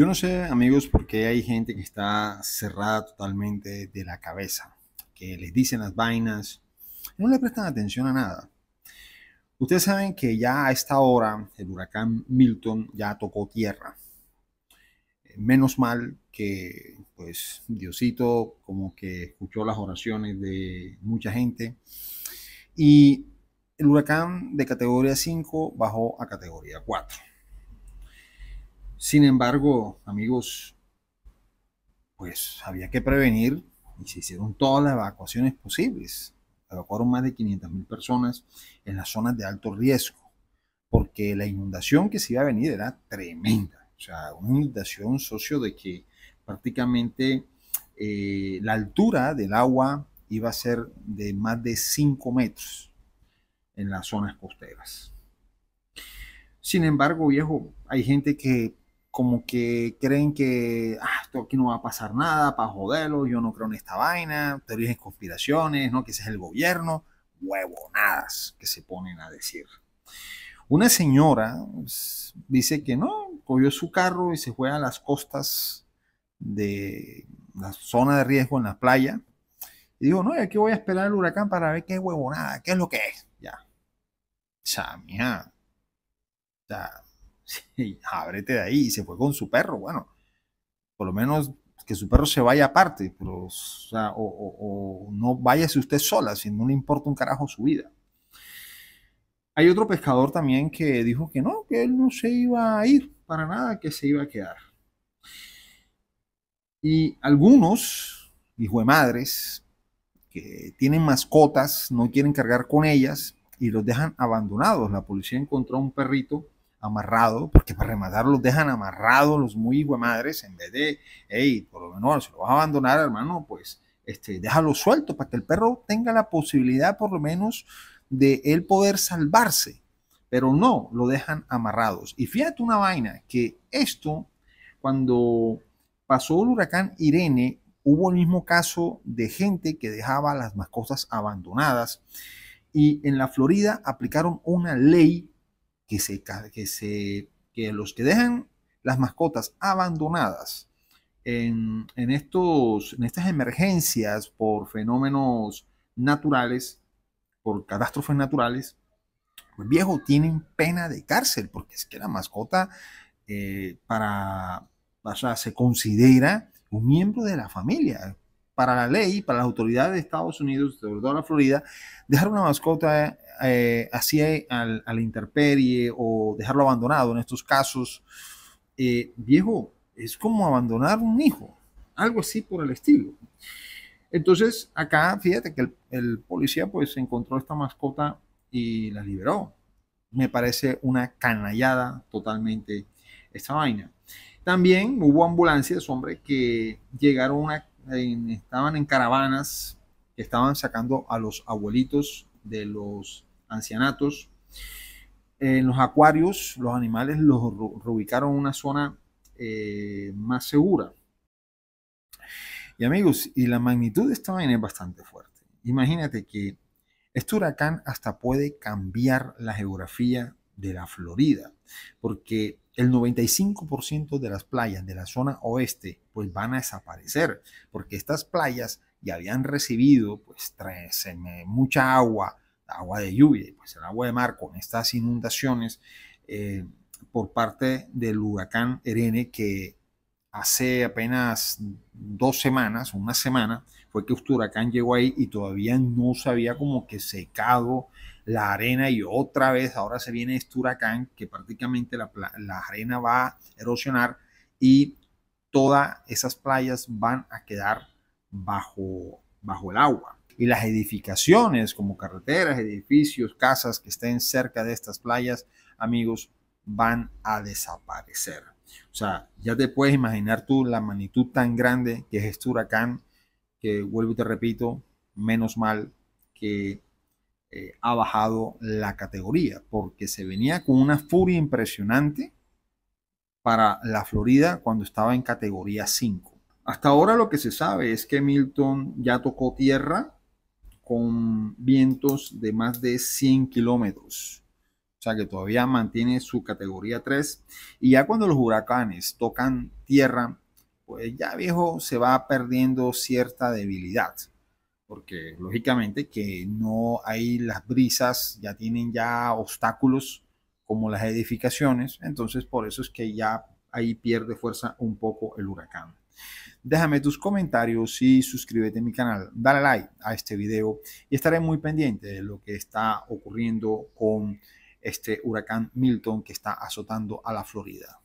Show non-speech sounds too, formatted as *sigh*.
Yo no sé, amigos, por qué hay gente que está cerrada totalmente de la cabeza, que les dicen las vainas, no le prestan atención a nada. Ustedes saben que ya a esta hora el huracán Milton ya tocó tierra. Eh, menos mal que, pues, Diosito como que escuchó las oraciones de mucha gente y el huracán de categoría 5 bajó a categoría 4. Sin embargo, amigos, pues había que prevenir y se hicieron todas las evacuaciones posibles. Evacuaron más de mil personas en las zonas de alto riesgo, porque la inundación que se iba a venir era tremenda. O sea, una inundación socio de que prácticamente eh, la altura del agua iba a ser de más de 5 metros en las zonas costeras. Sin embargo, viejo, hay gente que como que creen que ah, esto aquí no va a pasar nada para joderlo, yo no creo en esta vaina, teorías de conspiraciones, ¿no? que ese es el gobierno, huevonadas que se ponen a decir. Una señora pues, dice que no, cogió su carro y se fue a las costas de la zona de riesgo en la playa. Y dijo, no, aquí voy a esperar el huracán para ver qué huevonada, qué es lo que es. Ya. O sea, mija. O sea, Sí, *laughs* ábrete de ahí. Y se fue con su perro. Bueno, por lo menos que su perro se vaya aparte, pero, o, no váyase usted sola, si no le importa un carajo su vida. Hay otro pescador también que dijo que no, que él no se iba a ir para nada, que se iba a quedar. Y algunos, hijo de madres, que tienen mascotas, no quieren cargar con ellas y los dejan abandonados. La policía encontró un perrito amarrado, porque para rematar los dejan amarrados los muy madres en vez de, hey, por lo menos si lo vas a abandonar, hermano, pues este, déjalo suelto para que el perro tenga la posibilidad por lo menos de él poder salvarse. Pero no, lo dejan amarrados. Y fíjate una vaina, que esto, cuando pasó el huracán Irene, hubo el mismo caso de gente que dejaba las mascotas abandonadas. Y en la Florida aplicaron una ley que, se, que, los que dejan las mascotas abandonadas en, estos, en estas emergencias por fenómenos naturales, por catástrofes naturales, pues viejo, tienen pena de cárcel, porque es que la mascota eh, para, se considera un miembro de la familia, para la ley, para las autoridades de Estados Unidos, sobre todo la Florida, dejar una mascota eh, así al, a la intemperie o dejarlo abandonado en estos casos, eh, viejo, es como abandonar un hijo, algo así por el estilo. Entonces, acá, fíjate que el, policía pues encontró esta mascota y la liberó. Me parece una canallada totalmente esta vaina. También hubo ambulancias, hombre, que llegaron a estaban en caravanas que estaban sacando a los abuelitos de los ancianatos. En los acuarios los animales los reubicaron en una zona eh, más segura. Y amigos, y la magnitud de esta vaina es bastante fuerte. Imagínate que este huracán hasta puede cambiar la geografía de la Florida, porque el 95% de las playas de la zona oeste pues van a desaparecer, porque estas playas ya habían recibido pues tres, eh, mucha agua, agua de lluvia y pues el agua de mar con estas inundaciones eh, por parte del huracán Irene que hace apenas dos semanas, una semana, fue que este huracán llegó ahí y todavía no sabía había como que secado la arena y otra vez ahora se viene este huracán que prácticamente la, arena va a erosionar y todas esas playas van a quedar bajo, bajo el agua. Y las edificaciones como carreteras, edificios, casas que estén cerca de estas playas, amigos, van a desaparecer. O sea, ya te puedes imaginar tú la magnitud tan grande que es este huracán, que vuelvo y te repito, menos mal que eh, ha bajado la categoría, porque se venía con una furia impresionante para la Florida cuando estaba en categoría 5. Hasta ahora lo que se sabe es que Milton ya tocó tierra con vientos de más de 100 kilómetros. O sea que todavía mantiene su categoría 3. Y ya cuando los huracanes tocan tierra, pues ya viejo se va perdiendo cierta debilidad porque lógicamente que no hay las brisas, ya tienen ya obstáculos como las edificaciones, entonces por eso es que ya ahí pierde fuerza un poco el huracán. Déjame tus comentarios y suscríbete a mi canal, dale like a este video y estaré muy pendiente de lo que está ocurriendo con este huracán Milton que está azotando a la Florida.